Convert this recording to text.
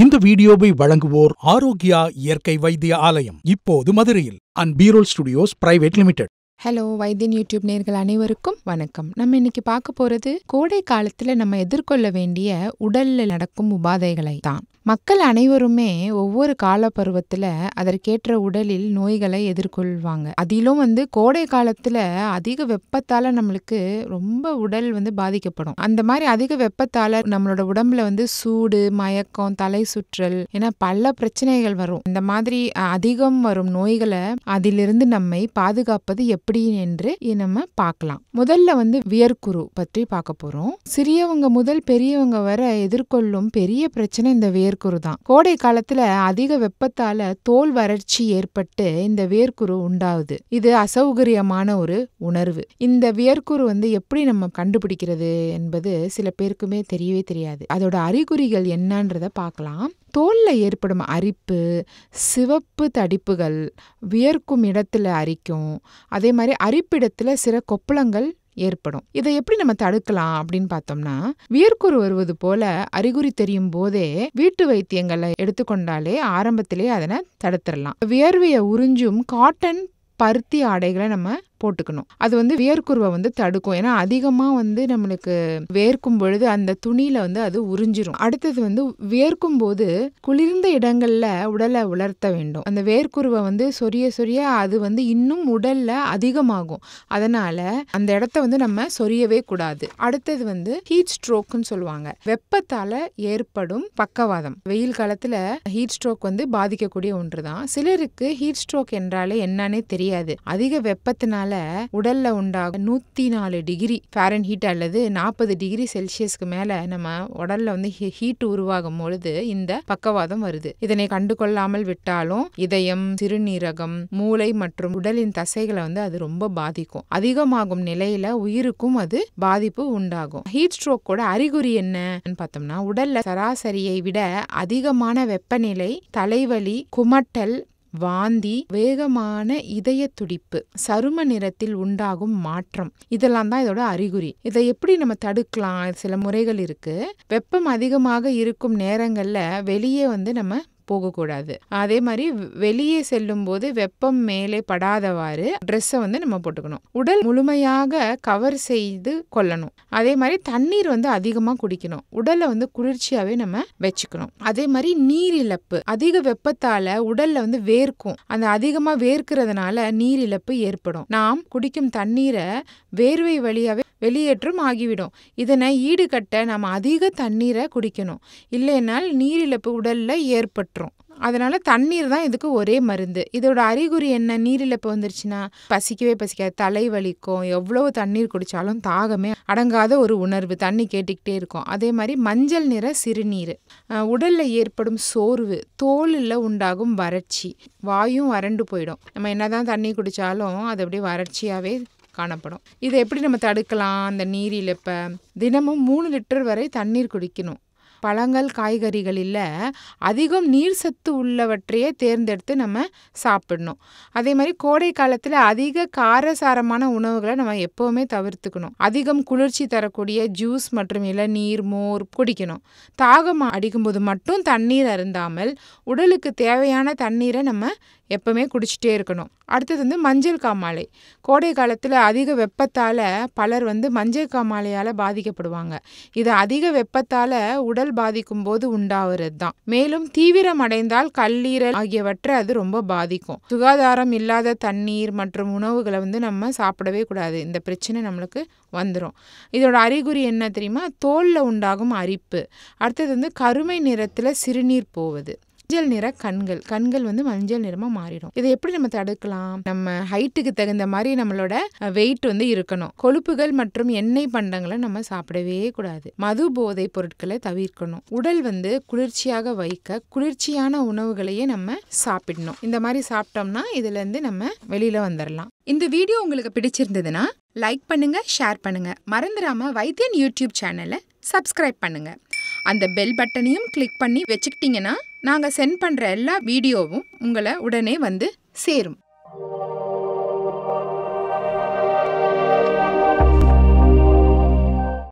இந்த வீடியோவை வழங்குவோர் ஆரோக்கியா இயற்கை வைத்திய ஆலயம் இப்போது மதுரையில் அண்ட் பீரோல் studios private limited hello Vaidhyan YouTube நேர்கள் அனைவருக்கும் வணக்கம் நம்ம இன்னைக்கு பார்க்க போறது கோடை காலத்துல நம்ம எதிர்கொள்ள வேண்டிய உடல்ல நடக்கும் உபாதைகளை தான் மக்கள் அனைவருமே ஒவ்வொரு கால பருவத்தில் அதற்கேற்ற உடலில் நோய்களை எதிர்கொள்வாங்க அதிலும் வந்து கோடை காலத்தில் அதிக வெப்பத்தால் நம்மளுக்கு ரொம்ப உடல் வந்து பாதிக்கப்படும் அந்த மாதிரி அதிக வெப்பத்தால் நம்மளோட உடம்புல வந்து சூடு மயக்கம் தலை சுற்றல் என பல பிரச்சனைகள் வரும் இந்த மாதிரி அதிகம் வரும் நோய்களை அதிலிருந்து நம்மை பாதுகாப்பது எப்படி என்று நம்ம பார்க்கலாம் முதல்ல வந்து வியர்க்குரு பற்றி பார்க்க போகிறோம் சிறியவங்க முதல் பெரியவங்க வர எதிர்கொள்ளும் பெரிய பிரச்சனை இந்த வியர் வேர்க்குரு தான் கோடை காலத்துல அதிக வெப்பத்தால தோல் வறட்சி ஏற்பட்டு இந்த வேர்க்குரு உண்டாகுது இது அசௌகரியமான ஒரு உணர்வு இந்த வேர்க்குரு வந்து எப்படி நம்ம கண்டுபிடிக்கிறது என்பது சில பேருக்குமே தெரியவே தெரியாது அதோட அறிகுறிகள் என்னன்றத பார்க்கலாம் தோலில் ஏற்படும் அரிப்பு சிவப்பு தடிப்புகள் வியர்க்கும் இடத்துல அரிக்கும் அதே மாதிரி அரிப்பிடத்தில் சில கொப்பளங்கள் ஏற்படும் இதை எப்படி நம்ம தடுக்கலாம் அப்படின்னு பார்த்தோம்னா வியர்க்குறு வருவது போல அறிகுறி தெரியும் போதே வீட்டு வைத்தியங்களை எடுத்துக்கொண்டாலே ஆரம்பத்திலே அதனை தடுத்துடலாம் வியர்வையை உறிஞ்சும் காட்டன் பருத்தி ஆடைகளை நம்ம போட்டுக்கணும் அது வந்து வேர்க்குருவை வந்து தடுக்கும் ஏன்னா அதிகமாக வந்து நம்மளுக்கு வேர்க்கும் பொழுது அந்த துணியில் வந்து அது உறிஞ்சிரும் அடுத்தது வந்து வேர்க்கும் போது குளிர்ந்த இடங்களில் உடலை உலர்த்த வேண்டும் அந்த வேர்க்குருவை வந்து சொரிய சொரிய அது வந்து இன்னும் உடலில் அதிகமாகும் அதனால் அந்த இடத்த வந்து நம்ம சொரியவே கூடாது அடுத்தது வந்து ஹீட் ஸ்ட்ரோக்குன்னு சொல்லுவாங்க வெப்பத்தால் ஏற்படும் பக்கவாதம் வெயில் காலத்தில் ஹீட் ஸ்ட்ரோக் வந்து பாதிக்கக்கூடிய ஒன்று தான் சிலருக்கு ஹீட் ஸ்ட்ரோக் என்றாலே என்னன்னே தெரியாது அதிக வெப்பத்தினால உடல்ல உண்டாகும் நூற்றி நாலு டிகிரி ஃபேரன் ஹீட் அல்லது நாற்பது டிகிரி செல்சியஸ்க்கு மேலே நம்ம உடல்ல வந்து ஹீட் உருவாகும் பொழுது இந்த பக்கவாதம் வருது இதனை கண்டு கொள்ளாமல் விட்டாலும் இதயம் சிறுநீரகம் மூளை மற்றும் உடலின் தசைகளை வந்து அது ரொம்ப பாதிக்கும் அதிகமாகும் நிலையில உயிருக்கும் அது பாதிப்பு உண்டாகும் ஹீட் ஸ்ட்ரோக் கூட அறிகுறி என்னன்னு பார்த்தோம்னா உடல்ல சராசரியை விட அதிகமான வெப்பநிலை தலைவலி குமட்டல் வாந்தி வேகமான இதய துடிப்பு சரும நிறத்தில் உண்டாகும் மாற்றம் இதெல்லாம் தான் இதோட அறிகுறி இதை எப்படி நம்ம தடுக்கலாம் சில முறைகள் இருக்கு வெப்பம் அதிகமாக இருக்கும் நேரங்கள்ல வெளியே வந்து நம்ம போகக்கூடாது அதே மாதிரி வெளியே செல்லும் போது வெப்பம் மேலே படாதவாறு ட்ரெஸ்ஸை வந்து நம்ம போட்டுக்கணும் உடல் முழுமையாக கவர் செய்து கொள்ளணும் அதே மாதிரி தண்ணீர் வந்து அதிகமாக குடிக்கணும் உடலை வந்து குளிர்ச்சியாகவே நம்ம வச்சுக்கணும் அதே மாதிரி நீர் இழப்பு அதிக வெப்பத்தால் உடலில் வந்து வேர்க்கும் அந்த அதிகமாக வேர்க்கிறதுனால நீர் இழப்பு ஏற்படும் நாம் குடிக்கும் தண்ணீரை வேர்வை வழியாகவே வெளியேற்றும் ஆகிவிடும் இதனை ஈடுகட்ட நம்ம அதிக தண்ணீரை குடிக்கணும் இல்லைனால் நீரிழப்பு உடலில் ஏற்பட்டுரும் அதனால் தண்ணீர் தான் இதுக்கு ஒரே மருந்து இதோட அறிகுறி என்ன நீரிழப்பு வந்துருச்சுன்னா பசிக்கவே பசிக்காது தலை வலிக்கும் எவ்வளவு தண்ணீர் குடித்தாலும் தாகமே அடங்காத ஒரு உணர்வு தண்ணி கேட்டுக்கிட்டே இருக்கும் அதே மாதிரி மஞ்சள் நிற சிறுநீர் உடலில் ஏற்படும் சோர்வு தோலில் உண்டாகும் வறட்சி வாயும் வறண்டு போயிடும் நம்ம என்ன தான் தண்ணி குடித்தாலும் அது அப்படியே வறட்சியாகவே காணப்படும் இதை எப்படி நம்ம தடுக்கலாம் அந்த நீரிழப்பை தினமும் மூணு லிட்டர் வரை தண்ணீர் குடிக்கணும் பழங்கள் காய்கறிகளில் அதிகம் நீர் சத்து உள்ளவற்றையே தேர்ந்தெடுத்து நம்ம சாப்பிடணும் அதே மாதிரி கோடை காலத்தில் அதிக காரசாரமான உணவுகளை நம்ம எப்போவுமே தவிர்த்துக்கணும் அதிகம் குளிர்ச்சி தரக்கூடிய ஜூஸ் மற்றும் இளநீர் மோர் குடிக்கணும் தாகம் அடிக்கும்போது மட்டும் தண்ணீர் அருந்தாமல் உடலுக்கு தேவையான தண்ணீரை நம்ம எப்போவுமே குடிச்சிட்டே இருக்கணும் அடுத்தது வந்து மஞ்சள் காமாலை கோடை காலத்தில் அதிக வெப்பத்தால் பலர் வந்து மஞ்சள் காமாலையால் பாதிக்கப்படுவாங்க இது அதிக வெப்பத்தால் உடல் பாதிக்கும் போது உண்டாகிறது தான் மேலும் தீவிரம் அடைந்தால் கல்லீரல் ஆகியவற்றை அது ரொம்ப பாதிக்கும் சுகாதாரம் இல்லாத தண்ணீர் மற்றும் உணவுகளை வந்து நம்ம சாப்பிடவே கூடாது இந்த பிரச்சனை நம்மளுக்கு வந்துடும் இதோட அறிகுறி என்ன தெரியுமா தோலில் உண்டாகும் அரிப்பு அடுத்தது வந்து கருமை நிறத்தில் சிறுநீர் போவது மஞ்சள் நிற கண்கள் கண்கள் வந்து மஞ்சள் நிறமாக மாறிடும் இதை எப்படி நம்ம தடுக்கலாம் நம்ம ஹைட்டுக்கு தகுந்த மாதிரி நம்மளோட வெயிட் வந்து இருக்கணும் கொழுப்புகள் மற்றும் எண்ணெய் பண்டங்களை நம்ம சாப்பிடவே கூடாது மது போதை பொருட்களை தவிர்க்கணும் உடல் வந்து குளிர்ச்சியாக வைக்க குளிர்ச்சியான உணவுகளையே நம்ம சாப்பிடணும் இந்த மாதிரி சாப்பிட்டோம்னா இதுலேருந்து நம்ம வெளியில் வந்துடலாம் இந்த வீடியோ உங்களுக்கு பிடிச்சிருந்ததுன்னா லைக் பண்ணுங்க ஷேர் பண்ணுங்க மறந்துடாம வைத்தியன் யூடியூப் சேனலை சப்ஸ்கிரைப் பண்ணுங்க அந்த பெல் பட்டனையும் கிளிக் பண்ணி வச்சுக்கிட்டீங்கன்னா நாங்கள் சென்ட் பண்ணுற எல்லா வீடியோவும் உங்களை உடனே வந்து சேரும்